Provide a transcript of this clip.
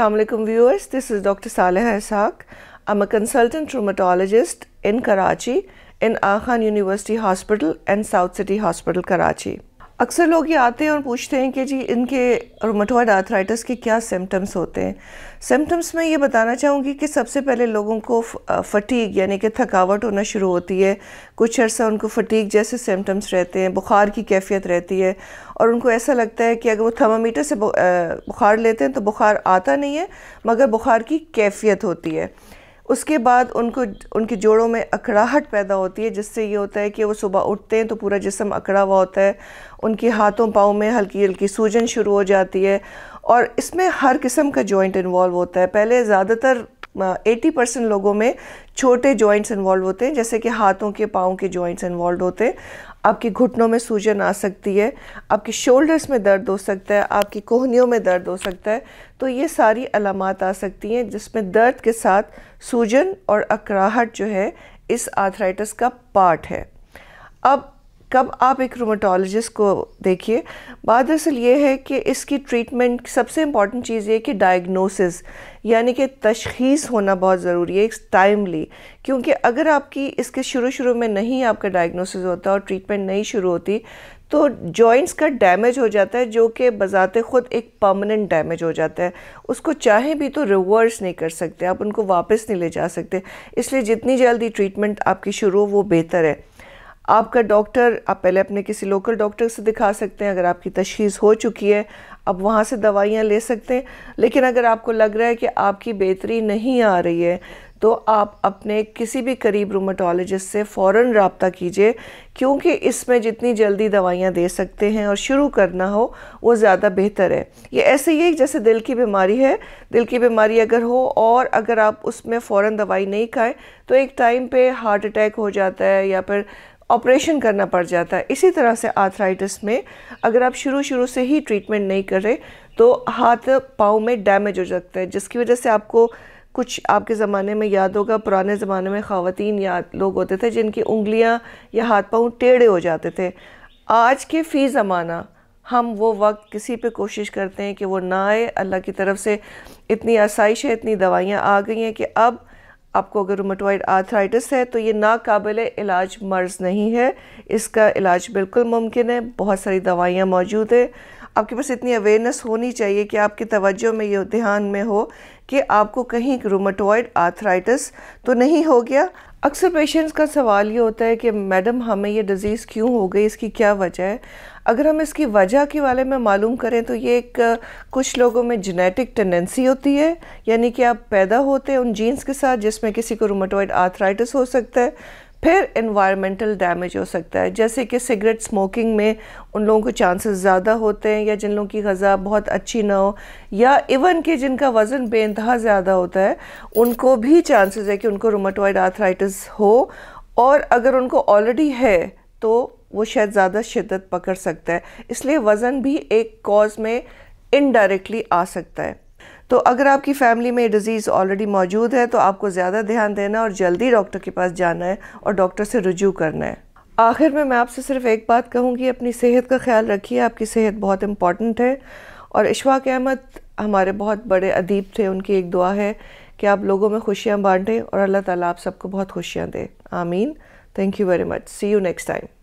Assalamualaikum viewers, this is Dr. Saleh Ishaq. I'm a consultant rheumatologist in Karachi in Achan University Hospital and South City Hospital, Karachi. अक्सर लोग ये आते हैं और पूछते हैं कि जी इनके रोमेटॉयड आर्थराइटिस के क्या सिम्टम्स होते हैं सिम्टम्स में ये बताना चाहूँगी कि सबसे पहले लोगों को फटीक यानी कि थकावट होना शुरू होती है कुछ अर्सा उनको फटीक जैसे सिम्टम्स रहते हैं बुखार की कैफियत रहती है और उनको ऐसा लगता है कि अगर वो थर्मामीटर से बुखार लेते हैं तो बुखार आता नहीं है मगर बुखार की कैफियत होती है उसके बाद उनको उनके जोड़ों में अकड़ाहट पैदा होती है जिससे ये होता है कि वो सुबह उठते हैं तो पूरा जिसम अकड़ा हुआ होता है उनके हाथों पाँव में हल्की हल्की सूजन शुरू हो जाती है और इसमें हर किस्म का जॉइंट इन्वॉल्व होता है पहले ज़्यादातर 80 परसेंट लोगों में छोटे जॉइंट्स इन्वॉल्व होते हैं जैसे कि हाथों के पाँव के जॉइंट्स इन्वॉल्व होते हैं आपके घुटनों में सूजन आ सकती है आपके शोल्डर्स में दर्द हो सकता है आपकी कोहनियों में दर्द हो सकता है तो ये सारी अलामत आ सकती हैं जिसमें दर्द के साथ सूजन और अकराहट जो है इस आर्थराइटिस का पार्ट है अब कब आप एक रोमाटोलॉजिस्ट को देखिए बात दरअसल ये है कि इसकी ट्रीटमेंट सबसे इम्पॉर्टेंट चीज़ ये कि डायग्नोसिस यानी कि तशखीस होना बहुत ज़रूरी है टाइमली क्योंकि अगर आपकी इसके शुरू शुरू में नहीं आपका डायग्नोसिस होता और ट्रीटमेंट नहीं शुरू होती तो जॉइंट्स का डैमेज हो जाता है जो कि बज़ात ख़ुद एक परमानेंट डैमेज हो जाता है उसको चाहे भी तो रिवर्स नहीं कर सकते आप उनको वापस नहीं ले जा सकते इसलिए जितनी जल्दी ट्रीटमेंट आपकी शुरू हो वो बेहतर है आपका डॉक्टर आप पहले अपने किसी लोकल डॉक्टर से दिखा सकते हैं अगर आपकी तशीस हो चुकी है अब वहाँ से दवाइयाँ ले सकते हैं लेकिन अगर आपको लग रहा है कि आपकी बेहतरी नहीं आ रही है तो आप अपने किसी भी करीब रूमाटोलॉजिस्ट से फ़ौर रबता कीजिए क्योंकि इसमें जितनी जल्दी दवाइयाँ दे सकते हैं और शुरू करना हो वो ज़्यादा बेहतर है ये ऐसे ही है जैसे दिल की बीमारी है दिल की बीमारी अगर हो और अगर आप उसमें फ़ौर दवाई नहीं खाएं तो एक टाइम पे हार्ट अटैक हो जाता है या फिर ऑपरेशन करना पड़ जाता है इसी तरह से आर्थराइटिस में अगर आप शुरू शुरू से ही ट्रीटमेंट नहीं करें तो हाथ पाँव में डैमेज हो सकता है जिसकी वजह से आपको कुछ आपके ज़माने में याद होगा पुराने ज़माने में ख़वान या लोग होते थे जिनकी उंगलियाँ या हाथ पाँव टेढ़े हो जाते थे आज के फ़ी ज़माना हम वो वक्त किसी पे कोशिश करते हैं कि वो ना आए अल्लाह की तरफ से इतनी आसाइश है इतनी दवाइयाँ आ गई हैं कि अब आपको अगर रोमटोइड आर्थराइटिस है तो ये नाकबिल इलाज मर्ज़ नहीं है इसका इलाज बिल्कुल मुमकिन है बहुत सारी दवाइयाँ मौजूद हैं आपके पास इतनी अवेयरनेस होनी चाहिए कि आपकी तवज्जो में ये ध्यान में हो कि आपको कहीं रोमेटोइड आर्थराइटिस तो नहीं हो गया अक्सर पेशेंट्स का सवाल ये होता है कि मैडम हमें ये डिज़ीज़ क्यों हो गई इसकी क्या वजह है अगर हम इसकी वजह के बारे में मालूम करें तो ये एक कुछ लोगों में जेनेटिक टेंडेंसी होती है यानी कि आप पैदा होते हैं उन जीन्स के साथ जिसमें किसी को रोमाटोइड आर्थराइटिस हो सकता है फिर इन्वायरमेंटल डैमेज हो सकता है जैसे कि सिगरेट स्मोकिंग में उन लोगों को चांसेस ज़्यादा होते हैं या जिन लोगों की गज़ा बहुत अच्छी ना हो या इवन कि जिनका वज़न बेानतहा ज़्यादा होता है उनको भी चांसेस है कि उनको रोमाटोइड आर्थराइटिस हो और अगर उनको ऑलरेडी है तो वो शायद ज़्यादा शिद्दत पकड़ सकता है इसलिए वज़न भी एक कॉज में इनडायरेक्टली आ सकता है तो अगर आपकी फैमिली में ये डिज़ीज़ ऑलरेडी मौजूद है तो आपको ज़्यादा ध्यान देना और जल्दी डॉक्टर के पास जाना है और डॉक्टर से रुजू करना है आखिर में मैं आपसे सिर्फ एक बात कहूँगी अपनी सेहत का ख्याल रखिए आपकी सेहत बहुत इम्पॉर्टेंट है और इशवाक अहमद हमारे बहुत बड़े अदीब थे उनकी एक दुआ है कि आप लोगों में खुशियाँ बांटें और अल्लाह ताला आप सबको बहुत खुशियाँ दे आमीन thank you very much see you next time